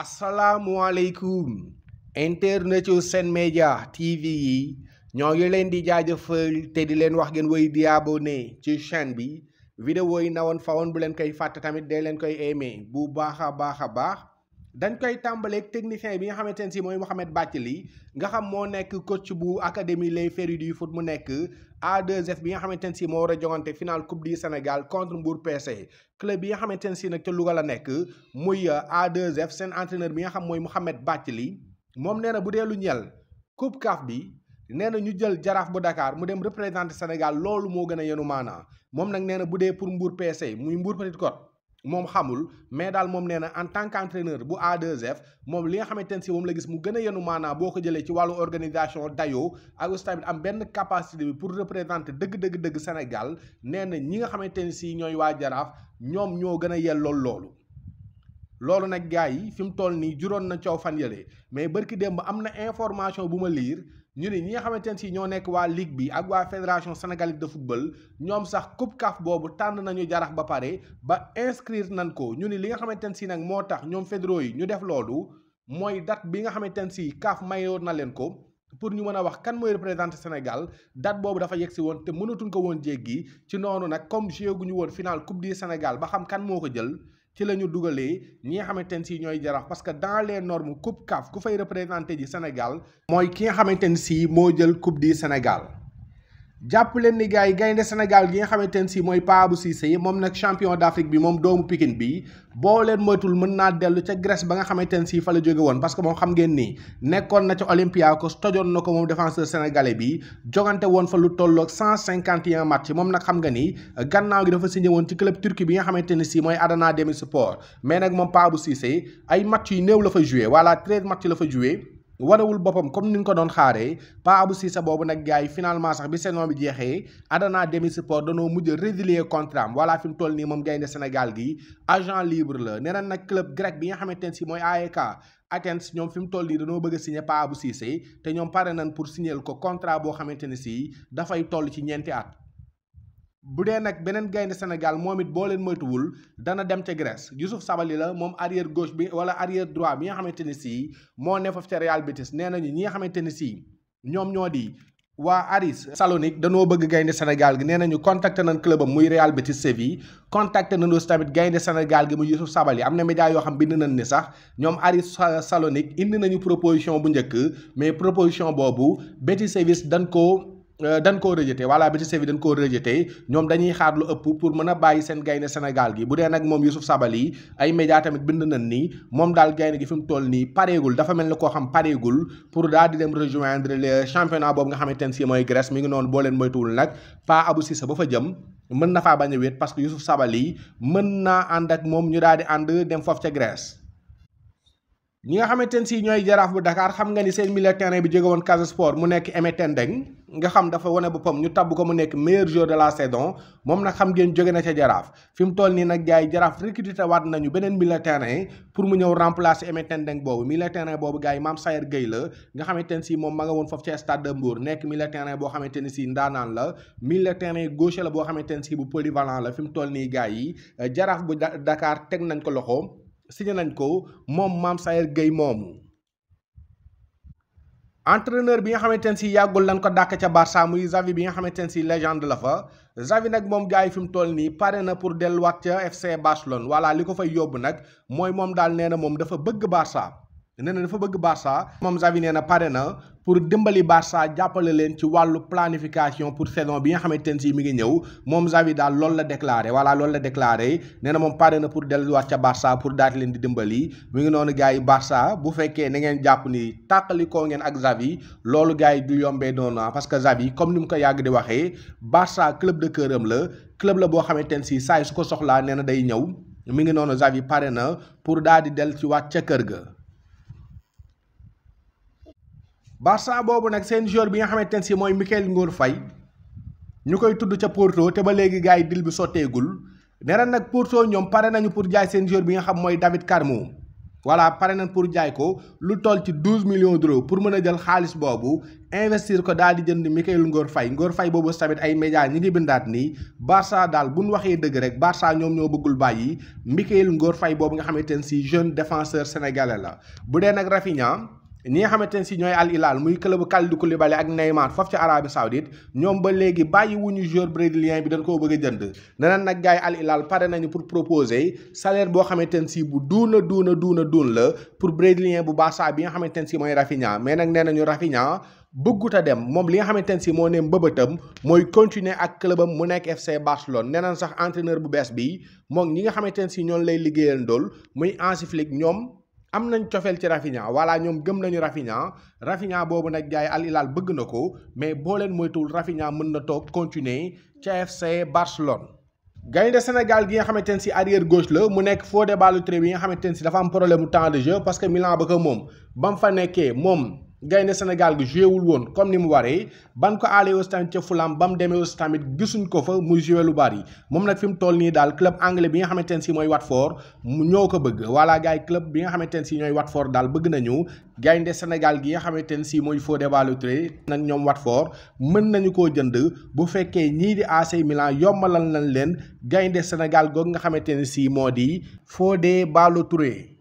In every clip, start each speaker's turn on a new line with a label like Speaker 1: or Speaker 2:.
Speaker 1: asalaamualeykum internetu seen Média TV yi ñoo ngi leen di jaajëfal te di leen wax ngeen woy di abonné ci chaîne bi vidéo yi na woon fa woon bu leen koy fàtte tamit de leen koy aimé bu baax a baax a baax dañ koy tàmbaleeg technicien bi nga xamante ne si mooy bàcc Bathily nga xam moo nekk coach bu académie les férus du foot mu nekk a bi nga xamante ne si moo war a jongante final coupe du Sénégal contre Mbour PC club bi nga xamante ne si nag ca Louga la nekk muy A2S seen entraîneur bi nga xam mooy Mouhamed li moom nee na bu dee lu ñel coupe CAF bi nee na ñu jël jaraaf bu Dakar mu dem représenter Sénégal loolu moo gën a yenu maanaa moom nag nee bu dee pour Mbour PC muy Mbour Petite Côte moom xamul mais daal moom nee na en tant qu'entraîneur bu a 2 moom li nga xamante ne si moom la gis mu gën a yenu maanaa boo ko jëlee ci wàllu organisation dayoo ak aussi am benn capacité bi pour représenter dëgg-dëgg-dëgg Sénégal nee na ñi nga xamante ne si ñooy waa Jaraaf ñoom ñoo gën a yellool loolu loolu nag gars yi fi mu toll nii juróon na coow fan yële mais bërki démb am na information bu ma liir ñu ne ñi nga xamante ne si ñoo nekk waa ligue bi ak waa fédération sénégalaise de football ñoom sax coupe boobu tànn nañu jarax ba pare ba inscrire nañ ko ñu ne li nga xamante ne si nag moo tax ñoom fédéraux yi ñu def mooy date bi nga xamante ne si CAF mayoon na leen ko. pour ñu mën a wax kan mooy représenté Sénégal date boobu dafa yegg si woon te mënatuñ ko woon jéggi ci noonu nag comme joué gu ñu woon final coupe du Sénégal ba xam kan moo ko jël ci la ñu dugalee ñi nga xamante ne si ñooy jarax parce que dans les normes coupe CAF ku fay représenté ji Sénégal mooy ki nga xamante ne si moo jël coupe di Sénégal jàpp leen ni gars yi gaynde Sénégal gi nga xamante ne si mooy Paabu Cissé moom nag champion d'Afrique bi moom doomu Pikine bi boo leen moytul mën naa dellu ca Grèce ba nga xamante ne si fa la jóge woon parce que moom xam ngeen ni nekkoon na ca Olympiakos tojoon na ko moom défenseur sénégalais bi jogante woon fa lu tolloog 151 match moom nag xam nga ni gannaaw gi dafa signé woon ci club turc bi nga xamante ne si mooy Adana Demirspor mais nag moom Paabu Cissé ay match yu néew la fa joué voilà 13 match la fa wanewul boppam comme ni nga ko doon xaaree Pa Abou Cissé boobu nag gars yi finalement sax bi senon bi jeexee Adana Demirspor danoo mujj a résilier contrat am voilà fi mu toll nii moom gaynde Sénégal gi agent libre la nee na nag club grec bi nga xamante ne si mooy AEK Athens ñoom fi mu toll nii danoo bëgg a signé Pa Abou te ñoom pare nañ pour signer ko contrat boo xamante ne si dafay toll ci ñeenti at. bu dee nag beneen gaynde Sénégal moom it boo leen moytuwul dana dem ca Grèce Youssouf Sabali la moom arrière gauche bi wala arrière droit bi nga xamante ni sii moo ne foofu ca Real Betis nee ñi nga xamante ni sii ñoom ñoo di waa Aris Salonique danoo bëgg gaynde Sénégal gi nee nañu contacté nañ club muy Real Betis Séville contacté nañ tamit gaynde Sénégal gi muy Youssouf Sabali am na média yoo xam bind nañ ni sax ñoom Aris Salonique indi nañu proposition bu njëkk mais proposition boobu Betis Séville dañ ko Euh, dañ koo rejeté voilà bi ci Séville dañ koo rejeté ñoom dañuy xaar lu ëpp pour mën a bàyyi seen gaynde Sénégal gi bu dee nag moom Youssouf Sabaly ay média tamit bind nañ nii moom daal gaynde gi fi mu toll nii pareegul dafa mel ni koo xam pareegul pour daal di dem rejoindre le championnat boobu nga xamante ne si mooy Grèce mi ngi noonu boo leen moytuwul nag Pa Abou Cissé ba fa jëm mën na faa bañ a wéet parce que Youssouf Sabaly mën naa ànd ak moom ñu daal ànd dem foofu ca ñi nga xamante ne si ñooy jaraaf bu Dakar xam nga ni seen milieu terrain bi jóge woon Casa Sport mu nekk Aimé Tendeng nga xam dafa wane boppam ñu tabb ko mu nekk meilleur joueur de la moom nag xam ngeen jóge na ca jaraaf mu toll nii nag gars yi jaraaf recruté waat nañu beneen milieu terrain pour mu ñëw remplacer Aimé Tendeng boobu milieu terrain boobu gars yi Mame Sayer Gueye la nga xamante ne si moom ma nga woon foofu ca Stade de Mbour nekk milieu boo xamante ne si ndaanaan la milieu terrain gauche la boo xamante ne si bu polyvalent la fi mu toll nii gars yi jaraaf bu Dakar teg nañ ko loxo signé nañ ko moom maam Saer Gueye moomu entraîneur bi nga xamante ne si yàggul lañ ko dàkk ca Barça muy Xavi bi nga xamante ne si légende la fa Xavi nag moom gars yi fi mu toll nii pare na pour delluwaat ca FC Barcelone voilà li ko fay yóbbu nag mooy moom daal nee na moom dafa bëgg Barça nee na dafa bëgg Barça moom Xavi nee na pare na pour dimbali Barça jàppale leen ci wàllu planification pour saison bi nga xamante ne si mi ngi ñëw moom Xavi daal loolu la déclaré voilà loolu la déclaré nee na moom pare na pour delluwaat ca Barça pour daal leen di dimbali mi ngi noonu gars yi Barça bu fekkee na ngeen jàpp ni tàqalikoo ngeen ak Xavi loolu gars yi du yombee noonu ah, parce que Xavi comme ni mu ko yàgg di waxee Barça de cœur la club la boo xamante ne si saa su ko soxlaa nee na day ñëw mi ngi noonu Xavi pare na pour daal di dellu ci waat ca kër ga. Barça boobu nag seen joueur bi nga xamante ne si mooy Mikayil Ngor Faye ñu koy tudd ca Porto te ba léegi gars yi dil bi sotteegul ne ren nag Porto ñoom pare nañu pour jaay seen joueur bi nga xam mooy David karmo wala pare nañ pour jaay ko lu toll ci douze millions d'euros pour mën a jël xaalis boobu investir ko daal di jënd Mikayil Ngor Faye Ngor Faye boobu tamit ay médias ñi ngi bindaat nii barsa daal bu waxee dëgg rek Barça ñoom ñoo bëggul bàyyi Mikayil Ngor Faye boobu nga xamante ne si jeune défenseur sénégalais la bu nag Rafinha ñi nga xamante ne si ñooy Al Hilal muy club Kalidou Koulibaly ak Neymar foofu ci Arabie Saoudite ñoom ba léegi bàyyi ñu joueur brésilien bi dañ koo bëgg jënd neneen nag gars yi Al Hilal pare nañu pour proposer salaire boo xamante ne si bu duuna duuna duuna duun la pour brésilien bu Barça bi nga xamante ne si mooy Rafinha mais nag nee nañu Rafinha bëggut dem moom li nga xamante ne si moo ne mbëbëtam mooy continuer ak clubam mu nekk FC Barcelone nee nañ sax entraîneur bu bees bi moom ñi nga xamante ne si ñoom lay liggéeyal ndool muy Hansi Flick ñoom am nañ cofeel ci Rafinha voilà ñoom gëm nañu Rafinha Rafinha boobu nag jaay Al bëgg na ko mais boo leen moytuwul Rafinha mën na toog continuer ca CFC Barcelone. gaynde Sénégal gi nga xamante ne si arrière gauche la mu nekk Fodé Ballo-Touré bi nga xamante ne si dafa am problème mu temps de jeu parce que Milan ba ko moom ba mu fa nekkee moom. gaynde Sénégal gi joué wul woon comme ni mu waree ban ko aale aussi ca Fulham ba mu demee aussi tamit gisuñ ko fa muy joué lu yi moom nag fi mu toll nii daal club anglais bi nga xamante ne si mooy Watford mu ñoo ko bëgg voilà gars yi bi nga xamante ne si ñooy Watford daal bëgg nañu gaynde Sénégal gi nga xamante ne si mooy Fodé Ballo-Touré nag ñoom Watford mën nañu koo jënd bu fekkee ñii di AC Milan yombalal nañ leen gaynde Sénégal goog nga xamante ne si moo di Fodé Ballo-Touré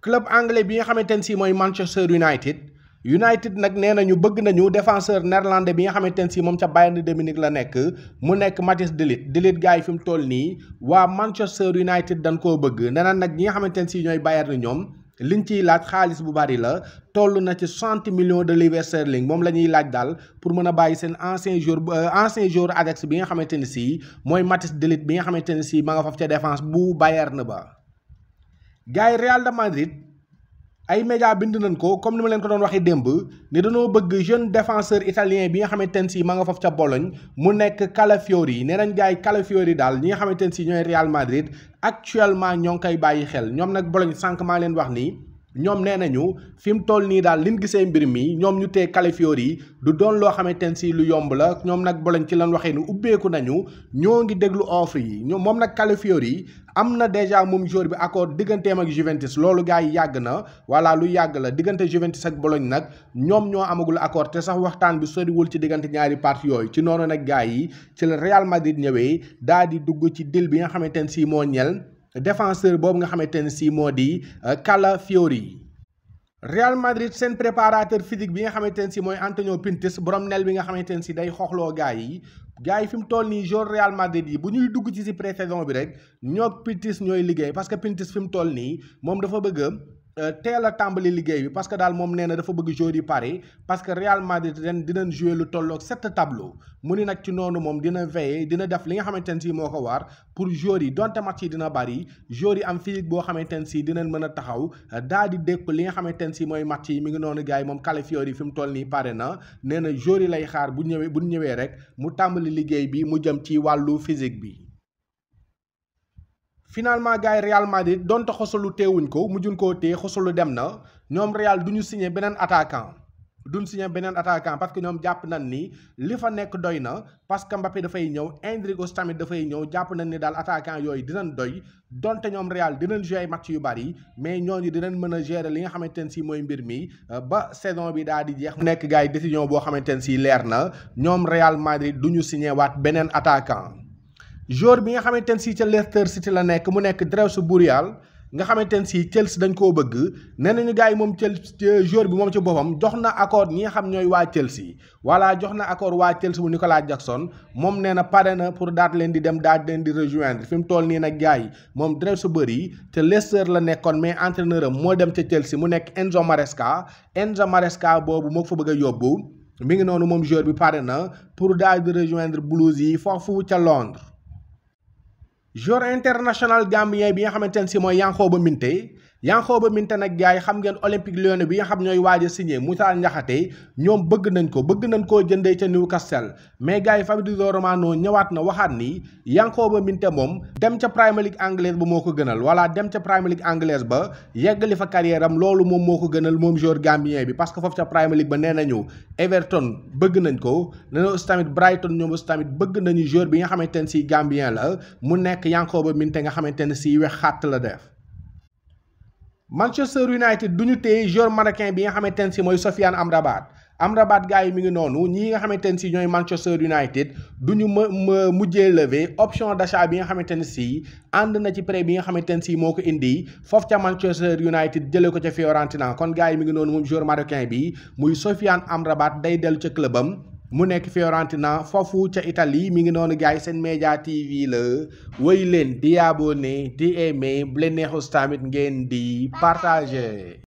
Speaker 1: club anglais bi nga xamante ne sii mooy Manchester United. United nag nee na ñu bëgg nañu défenseur néerlandais bi nga xamante ne si moom ca Bayern de Munich la nekk mu nekk Matthijs de Ligt de Ligt gars yi fi mu toll nii waa Manchester United dañ koo bëgg nee na nag ñi nga xamante ne si ñooy Bayern ñoom liñ ciy laaj xaalis bu bari la toll na ci cent millions de livres sterling moom la ñuy laaj daal pour mën a bàyyi seen ancien joueur euh, ancien joueur Ajax bi nga xamante ne si mooy Matthijs de bi nga xamante ne si ma nga faf ca défense bu Bayern ba gars ay média bind nañ ko comme ni ma leen ko doon waxee démb ni dañoo bëgg jeune défenseur italien bi nga xamante ne si ma nga foofu ca Bologne mu nekk Calafiori nee nañ gaay Calafiori daal ñi nga xamante ne si ñooy Real Madrid actuellement ñoo ngi koy bàyyi xel ñoom nag Bologne sànq maa leen wax nii. ñoom nee nañu fi mu toll nii daal liñ gisee mbir mi ñoom ñu tee Kalifoor yi du doon loo xamante ne si lu yomb la ñoom nag boloñ ci lan waxee ni ubbeeku nañu ñoo ngi déglu offre yi ñoom moom nag Kalifoor yi am na déjà moom jour bi accord digganteem ak Juventus loolu gars yi yàgg na voilà lu yàgg la diggante Juventus ak Bologne nag ñoom ñoo amagul accord te sax waxtaan bi soriwul ci diggante ñaari parti yooyu ci noonu nag gars yi ci la Real Madrid ñëwee daal di dugg ci deal bi nga xamante ne si moo ñel défenseur boobu nga xamante ne si moo di Calafiori. Euh, Real Madrid seen préparateur physique bi nga xamante ne si mooy Antonio Pintes borom nel bi nga xamante ne si day xoxloo gars yi gars yi fi mu toll nii jour Real Madrid yi bu ñuy dugg ci si pré bi rek ñoog Pintes ñooy liggéey parce que Pintes fi mu toll nii moom dafa bëgg Euh, teel a tàmbali liggéey bi parce que daal moom nee na dafa bëgg joueurs yi pare parce que Real Madrid ren dinañ jouer lu tolloog sept tableau mu ni nag ci noonu moom dina veiller dina def li nga xamante ne si moo ko waar pour joueurs yi donte mat yi dina bari joueurs yi am physique boo xamante ne sii dinañ mën a taxaw daa di dékku li nga xamante ne si mooy mat yi mi ngi noonu gars yi moom qualifier yi fi mu toll nii pare na nee na yi lay xaar bu ñëwee bu ñëwee rek mu tàmbali liggéey bi mu jëm ci wàllu physique bi. finalement gars Real Madrid dont xosolu teewuñ ko mujjun ko téye xosolu dem Real du signé benen attaquant duñ signé benen attaquant parce que ñom japp nañ ni li fa nek doyna na parce que Mbappé ñew ñëw stamit da fay ñew japp nañ ni dal attaquant yoy dinañ doy donte ñom Real dinañ jouer match yu bari mais ñooñu dinañ mëna gérer li nga xamante si moy mbir mi euh, ba saison bi da di jeex nek gaay décision bo si na Real Madrid du signé waat benen attaquant joueur bi nga xamante ne si ca Leicester City la nekk mu nekk Drewsu Burial nga xamante ne si Chelsea dañ koo bëgg nee nañu gars yi moom Chelsea joueur bi moom ci boppam jox na accord ñi nga xam ñooy waa Chelsea voilà jox na accord waa Chelsea bu Nicolas Jackson moom nee na pare na pour daat leen di dem daat leen di rejoindre fi mu toll nii nag gars yi moom Drewsu Buri te Leicester la nekkoon mais entraîneur am moo dem ca Chelsea mu nekk Enzo Maresca Enzo Maresca boobu moo ko bëgg yóbbu mi ngi noonu moom joueur bi pare na pour daal di rejoindre Blues yi foofu ca Londres. joueur international gambien bi nga xamante ne si mooy Yankhoba Minteh Yankhoba Minteh nag gars yi xam ngeen Olympique Lyonnais bi nga xam ñooy waaj a signé Moussa Niakhaté ñoom bëgg nañ ko bëgg nañ koo jëndee ca Newcastle mais gars yi Fabrizio Romano ñëwaat na waxaat ni Yankhoba Minteh moom dem ca Premier League ba moo ko gënal voilà dem ca Premier League ba yeggali fa carrière loolu moom moo ko gënal moom joueur gambien bi parce que foofu ca Premier League ba nee nañu Everton bëgg nañ ko na aussi tamit Brighton ñoom tamit bëgg nañu joueur bi nga xamante ne si gambien la mu nekk Yankhoba Minteh nga xamante ne si wex xàtt la def Manchester United du ñu téye jour marocain bi nga xamante ne si mooy Sofiane Amrabat Amrabat gars yi mi ngi noonu ñi nga xamante ne si ñooy Manchester United du ñu ma mujjee levé option d'achat bi nga xamante ne si ànd na ci prêt bi nga xamante ne si moo ko indi foofu ca Manchester United jëlee ko ca Fiorentina kon gars yi mi ngi noonu moom joueur marocain bi muy am rabaat day dellu ca clubam. mu nekk Fiorentina foofu ca Italie mi ngi noonu gars yi seen média TV la woy leen di abonné di aimé bu leen neexus tamit ngeen di partage